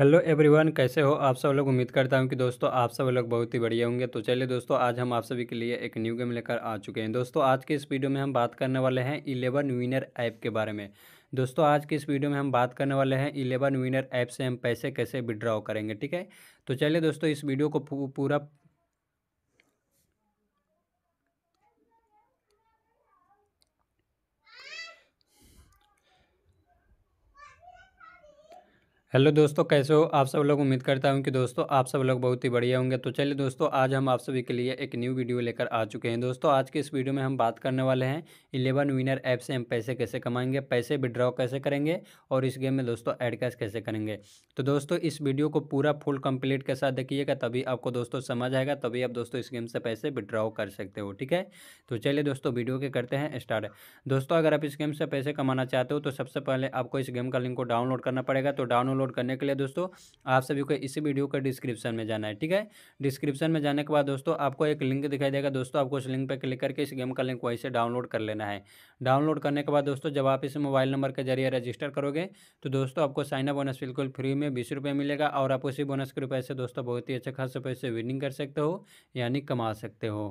hello everyone कैसे हो आप सब लोग उम्मीद करता हूँ कि दोस्तों आप सब लोग बहुत ही बढ़िया होंगे तो चलिए दोस्तों आज हम आप सभी के लिए एक न्यू गेम लेकर आ चुके हैं दोस्तों आज के इस वीडियो में हम बात करने वाले हैं इलेवन विनर ऐप के बारे में दोस्तों आज के इस वीडियो में हम बात करने वाले हैं इलेवन विनर ऐप से हम पैसे कैसे विड्रॉ करेंगे ठीक है तो चलिए दोस्तों इस वीडियो को पूरा हेलो दोस्तों कैसे हो आप सब लोग उम्मीद करता हूं कि दोस्तों आप सब लोग बहुत ही बढ़िया होंगे तो चलिए दोस्तों आज हम आप सभी के लिए एक न्यू वीडियो लेकर आ चुके हैं दोस्तों आज के इस वीडियो में हम बात करने वाले हैं इलेवन विनर ऐप से हम पैसे कैसे कमाएंगे पैसे विड्रॉ कैसे करेंगे और इस गेम में दोस्तों एड कैश कैसे करेंगे तो दोस्तों इस वीडियो को पूरा फुल कम्प्लीट के साथ देखिएगा तभी आपको दोस्तों समझ आएगा तभी आप दोस्तों इस गेम से पैसे विड्रॉ कर सकते हो ठीक है तो चलिए दोस्तों वीडियो के करते हैं स्टार्ट दोस्तों अगर आप इस गेम से पैसे कमाना चाहते हो तो सबसे पहले आपको इस गेम का लिंक को डाउनलोड करना पड़ेगा तो डाउनलोड डाउनलोड करने के लिए दोस्तों आप सभी को इसी वीडियो का डिस्क्रिप्शन में जाना है ठीक है डिस्क्रिप्शन में जाने के बाद दोस्तों आपको एक लिंक दिखाई देगा दोस्तों आपको उस लिंक पर क्लिक करके इस गेम का लिंक वहीं से डाउनलोड कर लेना है डाउनलोड करने के बाद दोस्तों जब आप इस मोबाइल नंबर के जरिए रजिस्टर करोगे तो दोस्तों आपको साइना बोनस बिल्कुल फ्री में बीस रुपये मिलेगा और आप उसी बोनस के रुपये से दोस्तों बहुत ही अच्छे खास पैसे विनिंग कर सकते हो यानी कमा सकते हो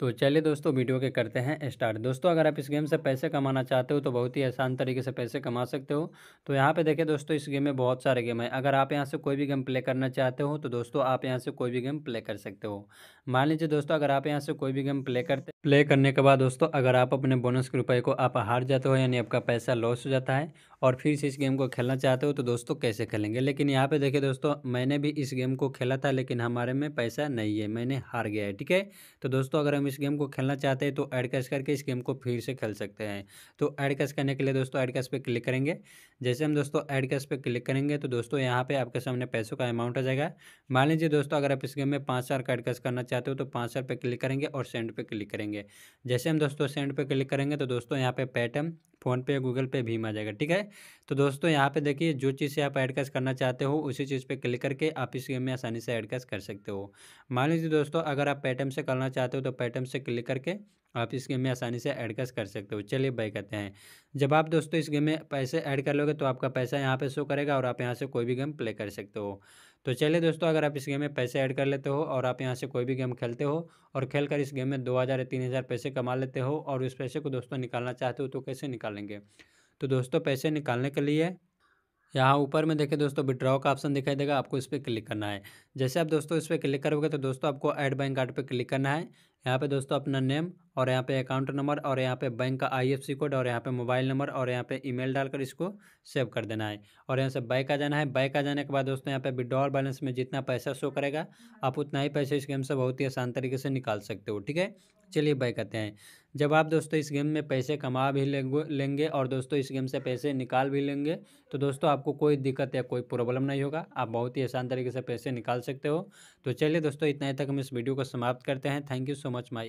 तो चलिए दोस्तों वीडियो के करते हैं स्टार्ट दोस्तों अगर आप इस गेम से पैसे कमाना चाहते हो तो बहुत ही आसान तरीके से पैसे कमा सकते हो तो यहाँ पे देखिए दोस्तों इस गेम में बहुत सारे गेम हैं अगर आप यहाँ से कोई भी गेम प्ले करना चाहते हो तो दोस्तों आप यहाँ से कोई भी गेम प्ले कर सकते हो मान लीजिए दोस्तों अगर आप यहाँ से कोई भी गेम प्ले करते प्ले करने के बाद दोस्तों अगर आप अपने बोनस के रुपये को आप हार जाते हो यानी आपका पैसा लॉस हो जाता है और फिर से इस गेम को खेलना चाहते हो तो दोस्तों कैसे खेलेंगे लेकिन यहाँ पे देखिए दोस्तों मैंने भी इस गेम को खेला था लेकिन हमारे में पैसा नहीं है मैंने हार गया है ठीक है तो दोस्तों अगर हम इस गेम को खेलना चाहते हैं तो एड कैश करके इस गेम को फिर से खेल सकते हैं तो एड कैश करने के लिए दोस्तों एड कैश पर क्लिक करेंगे जैसे हम दोस्तों ऐड कैश पे क्लिक करेंगे तो दोस्तों यहाँ पे आपके सामने पैसों का अमाउंट आ जाएगा मान लीजिए दोस्तों अगर आप इस गेम में पाँच हज़ार का ऐड कैश करना चाहते हो तो पाँच हज़ार पे क्लिक करेंगे और सेंड पे क्लिक करेंगे जैसे हम दोस्तों सेंड पे क्लिक करेंगे तो दोस्तों यहाँ पे पेटीएम फ़ोनपे गूगल पे भीम आ जाएगा ठीक है तो दोस्तों यहाँ पे देखिए जो चीज़ से आप ऐड कैश करना चाहते हो उसी चीज़ पे क्लिक करके आप इस गेम में आसानी से ऐड कैश कर सकते हो मान लीजिए दोस्तों अगर आप पेटीएम से करना चाहते हो तो पेटीएम से क्लिक करके आप इस गेम में आसानी से ऐड कर सकते हो चलिए बाई करते हैं जब आप दोस्तों इस गेम में पैसे ऐड कर लोगे तो आपका पैसा यहाँ पे शो करेगा और आप यहाँ से कोई भी गेम प्ले कर सकते हो तो चलिए दोस्तों अगर आप इस गेम में पैसे ऐड कर लेते हो और आप यहाँ से कोई भी गेम खेलते हो और खेल कर इस गेम में दो हज़ार या तीन हज़ार पैसे कमा लेते हो और उस पैसे को दोस्तों निकालना चाहते हो तो कैसे निकालेंगे तो दोस्तों पैसे निकालने के लिए यहाँ ऊपर में देखें दोस्तों विड्रॉ का ऑप्शन दिखाई देगा आपको इस पर क्लिक करना है जैसे आप दोस्तों इस पर क्लिक करोगे तो दोस्तों आपको ऐड बैंक कार्ड पर क्लिक करना है यहाँ पे दोस्तों अपना नेम और यहाँ पे अकाउंट नंबर और यहाँ पे बैंक का आईएफसी कोड और यहाँ पे मोबाइल नंबर और यहाँ पे ईमेल डालकर इसको सेव कर देना है और यहाँ से बैक आ जाना है बैक आ जाने के बाद दोस्तों यहाँ पे विड्रॉल बैलेंस में जितना पैसा शो करेगा आप उतना ही पैसे इस गेम से बहुत ही आसान तरीके से निकाल सकते हो ठीक है चलिए बैक आते हैं जब आप दोस्तों इस गेम में पैसे कमा भी लेंगे और दोस्तों इस गेम से पैसे निकाल भी लेंगे तो दोस्तों आपको कोई दिक्कत या कोई प्रॉब्लम नहीं होगा आप बहुत ही आसान तरीके से पैसे निकाल सकते हो तो चलिए दोस्तों इतना ही तक हम इस वीडियो को समाप्त करते हैं thank you so much my